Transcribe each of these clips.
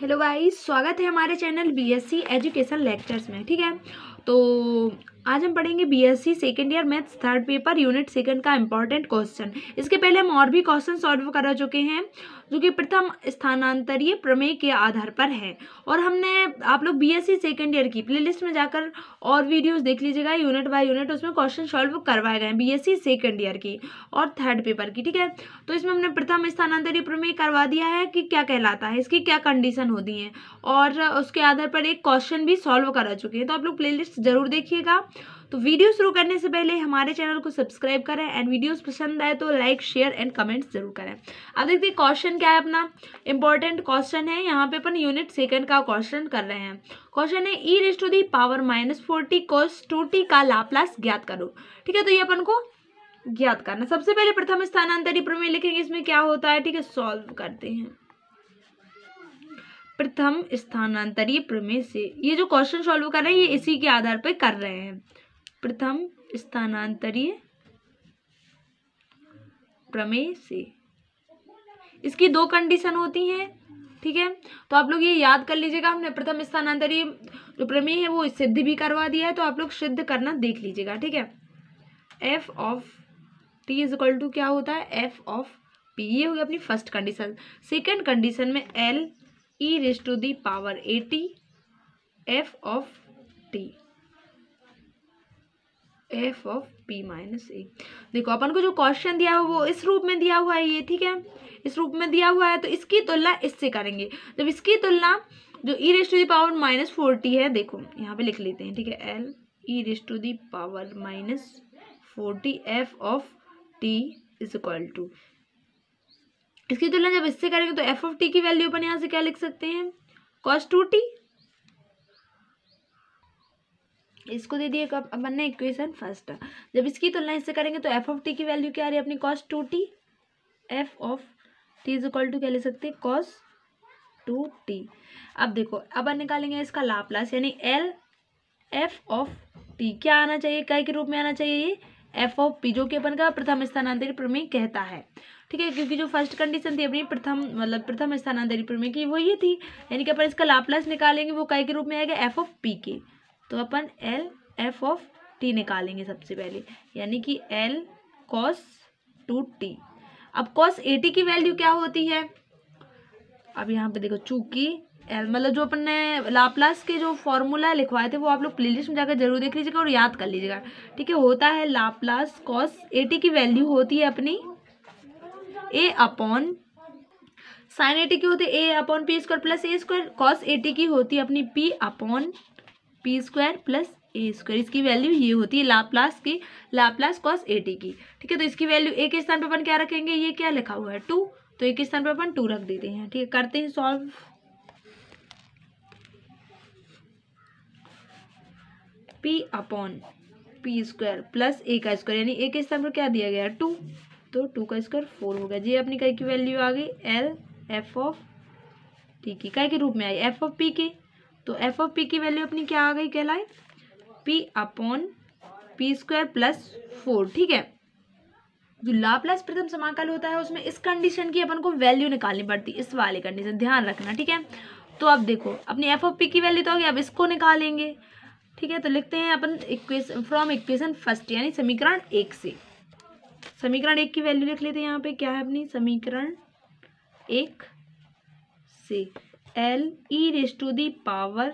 hello guys स्वागत है हमारे चैनल बीएससी एजुकेशन लेक्चर्स में ठीक है तो आज हम पढ़ेंगे BSc second year maths third paper unit second का इम्पॉर्टेंट क्वेश्चन इसके पहले हम और भी क्वेश्चन सॉल्व करा चुके हैं जो कि प्रथम स्थानांतरीय प्रमेय के आधार पर है और हमने आप लोग बीएससी सेकेंड ईयर की प्लेलिस्ट में जाकर और वीडियोस देख लीजिएगा यूनिट बाय यूनिट उसमें क्वेश्चन सॉल्व करवाए गए हैं सी सेकेंड ईयर की और थर्ड पेपर की ठीक है तो इसमें हमने प्रथम स्थानांतरीय प्रमेय करवा दिया है कि क्या कहलाता है इसकी क्या कंडीशन होती है और उसके आधार पर एक क्वेश्चन भी सॉल्व करा चुके हैं तो आप लोग लिस्ट जरूर देखिएगा तो वीडियो शुरू करने से पहले हमारे चैनल को सब्सक्राइब करें एंड वीडियोस पसंद आए तो लाइक शेयर एंड कमेंट्स जरूर करें अब देखते हैं क्वेश्चन क्या है अपना इंपॉर्टेंट क्वेश्चन है यहाँ पे अपन यूनिट सेकंड का क्वेश्चन कर रहे हैं क्वेश्चन है e raise to the power minus forty cos two t का लाप्लास ज्ञात करो ठीक है तो ये अपन को ज्ञात करना सबसे पहले प्रथम स्थानांतरी प्रमेय लिखेंगे इसमें क्या होता है ठीक है सॉल्व करते हैं प्रथम स्थानांतरीय प्रमेय से ये जो क्वेश्चन सॉल्व कर रहे हैं ये इसी के आधार पर कर रहे हैं प्रथम स्थानांतरीय प्रमेय से इसकी दो कंडीशन होती हैं ठीक है तो आप लोग ये याद कर लीजिएगा हमने प्रथम स्थानांतरीय जो प्रमेय है वो सिद्ध भी करवा दिया है तो आप लोग सिद्ध करना देख लीजिएगा ठीक है F of T is equal to क्या होता है एफ ऑफ पी ये होगी अपनी फर्स्ट कंडीशन सेकेंड कंडीशन में L e raise to the power t F of t F of P minus a देखो अपन को जो क्वेश्चन दिया हुआ वो इस रूप में दिया हुआ है ये ठीक है इस रूप में दिया हुआ है तो इसकी तुलना इससे करेंगे जब इसकी तुलना जो e raise to the power minus forty है देखो यहाँ पे लिख लेते हैं ठीक है L e raise to the power minus forty F of T is equal to इसकी तुलना जब इससे करेंगे तो एफ ऑफ टी की वैल्यू अपन यहाँ से क्या लिख सकते हैं कॉस टू टी इसको दे दिए कब बनना है इक्वेशन फर्स्ट जब इसकी तुलना इससे करेंगे तो एफ ऑफ टी की वैल्यू क्या आ रही है अपनी cos two T F of T is equal to क्या ले सकते हैं कॉस टू टी अब देखो अब निकालेंगे इसका लाप्लास यानी एल एफ ऑफ टी क्या आना चाहिए कई के रूप में आना चाहिए ये एफ ऑफ पी जो कि अपन का प्रथम स्थानांतरित प्रमेय कहता है ठीक है क्योंकि जो फर्स्ट कंडीशन थी अपनी प्रथम मतलब प्रथम स्थानांतरित प्रमेय की वो ये थी यानी कि अपन इसका लाप्लास निकालेंगे वो कई के रूप में आएगा एफ ऑफ पी के तो अपन एल एफ ऑफ टी निकालेंगे सबसे पहले यानी कि एल कॉस टू टी अब कॉस ए टी की वैल्यू क्या होती है अब यहाँ पे देखो चूंकि एल मतलब जो अपन ने लाप्लास के जो फॉर्मूला लिखवाए थे वो आप लोग प्लेलिस्ट में जाकर जरूर देख लीजिएगा और याद कर लीजिएगा ठीक है होता है लाप्लास कॉस ए टी की वैल्यू होती है अपनी A upon sine A T की होती है A upon P square plus A square cos A T की होती है अपनी P upon P square plus A square इसकी वैल्यू ये होती है लाप्लास की लाप्लास कॉस ए टी की ठीक है तो इसकी वैल्यू एक स्थान पर अपन क्या रखेंगे ये क्या लिखा हुआ है टू तो एक स्थान पर अपन टू रख देते हैं ठीक है करते हैं solve P upon P square plus A का स्क्वायर यानी एक स्थान पर क्या दिया गया टू तो टू का स्क्वायर फोर हो गया जी अपनी कई की वैल्यू आ गई एल एफ ऑफ टी की कई के रूप में आई एफ ऑफ पी के तो एफ ऑफ पी की वैल्यू अपनी क्या आ गई कहलाए P upon P square plus four ठीक है जो लाप्लास प्रथम समाकल होता है उसमें इस कंडीशन की अपन को वैल्यू निकालनी पड़ती है इस वाले कंडीशन ध्यान रखना ठीक है तो अब देखो अपनी एफ ऑफ पी की वैल्यू तो होगी अब इसको निकालेंगे ठीक है तो लिखते हैं अपन इक्वेशन फ्रॉम इक्वेशन फर्स्ट यानी समीकरण एक से समीकरण एक की वैल्यू लिख लेते हैं यहाँ पे क्या है अपनी समीकरण एक से L e raise to the power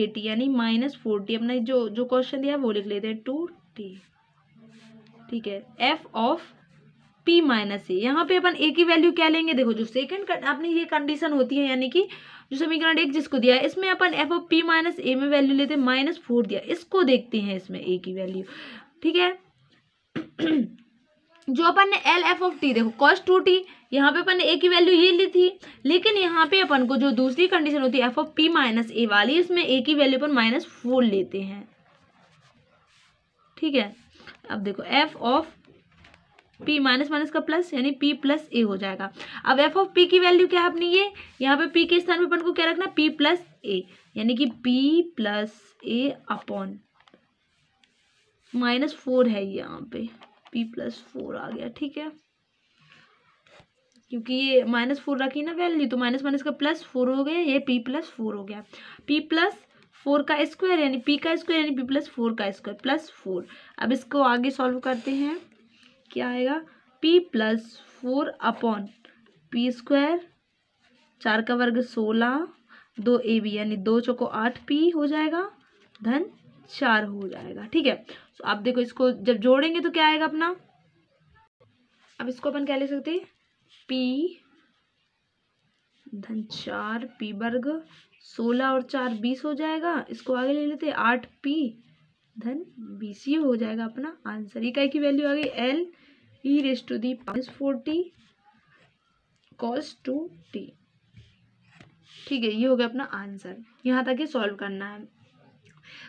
at यानी माइनस फोर्टी अपना जो जो क्वेश्चन दिया है वो लिख लेते हैं टू टी ठीक है F of P minus A यहाँ पे अपन ए की वैल्यू क्या लेंगे देखो जो सेकंड अपनी ये कंडीशन होती है यानी कि जो समीकरण एक जिसको दिया है इसमें अपन F of P minus A में वैल्यू लेते हैं माइनस फोर दिया इसको देखते हैं इसमें ए की वैल्यू ठीक है जो अपन ने एल एफ ऑफ टी देखो कॉस टू टी यहाँ पे अपन ने ए की वैल्यू ये ली थी लेकिन यहाँ पे अपन को जो दूसरी कंडीशन होती है F of P minus A वाली इसमें ए की वैल्यू पर माइनस फोर लेते हैं ठीक है अब देखो F of P minus minus का प्लस यानी पी प्लस ए हो जाएगा अब एफ ऑफ पी की वैल्यू क्या है अपनी ये यहाँ पे पी के स्थान पे अपन को क्या रखना पी प्लस ए यानी कि P plus A upon minus four है यहाँ पे पी प्लस फोर आ गया ठीक है क्योंकि ये माइनस फोर रखी ना वैल्यू तो माइनस माइनस का प्लस फोर हो गया ये पी प्लस फोर हो गया पी प्लस फोर का स्क्वायर यानी पी का स्क्वायर यानी पी प्लस फोर का स्क्वायर प्लस फोर अब इसको आगे सॉल्व करते हैं क्या आएगा P plus four upon P square चार का वर्ग सोलह दो ए बी यानी दो चौको आठ पी हो जाएगा धन चार हो जाएगा ठीक है सो तो आप देखो इसको जब जोड़ेंगे तो क्या आएगा अपना अब इसको अपन क्या ले सकते हैं पी धन चार पी वर्ग सोलह और चार बीस हो जाएगा इसको आगे ले लेते आठ पी धन बीस ये हो जाएगा अपना आंसर इकाई की वैल्यू आ गई L e raise to the पाँच फोर्टी कॉस टू टी ठीक है ये हो गया अपना आंसर यहाँ तक ही सॉल्व करना है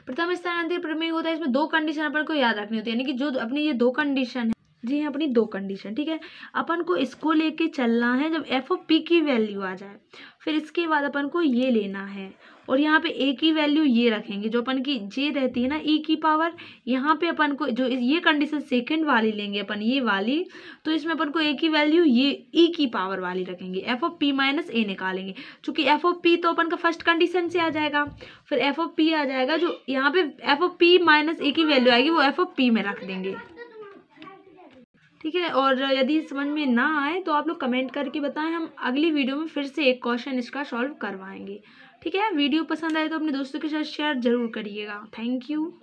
प्रथम स्थानांतरित प्रमेय होता है इसमें दो कंडीशन अपन को याद रखनी होती है यानी कि जो अपनी ये दो कंडीशन जी है हाँ, अपनी दो कंडीशन ठीक है अपन को इसको लेके चलना है जब एफ ओ पी की वैल्यू आ जाए फिर इसके बाद अपन को ये लेना है और यहाँ पे ए की वैल्यू ये रखेंगे जो अपन की जे रहती है ना ई e की पावर यहाँ पे अपन को जो ये कंडीशन सेकंड वाली लेंगे अपन ये वाली तो इसमें अपन को ए की वैल्यू ये ई e की पावर वाली रखेंगे F of P minus A निकालेंगे चूँकि एफ ओ पी तो अपन का फर्स्ट कंडीशन से आ जाएगा फिर एफ ओ पी आ जाएगा जो यहाँ पे F of P minus A की वैल्यू आएगी वो एफ ओ पी में रख देंगे ठीक है और यदि समझ में ना आए तो आप लोग कमेंट करके बताएं हम अगली वीडियो में फिर से एक क्वेश्चन इसका सॉल्व करवाएंगे ठीक है वीडियो पसंद आए तो अपने दोस्तों के साथ शेयर ज़रूर करिएगा थैंक यू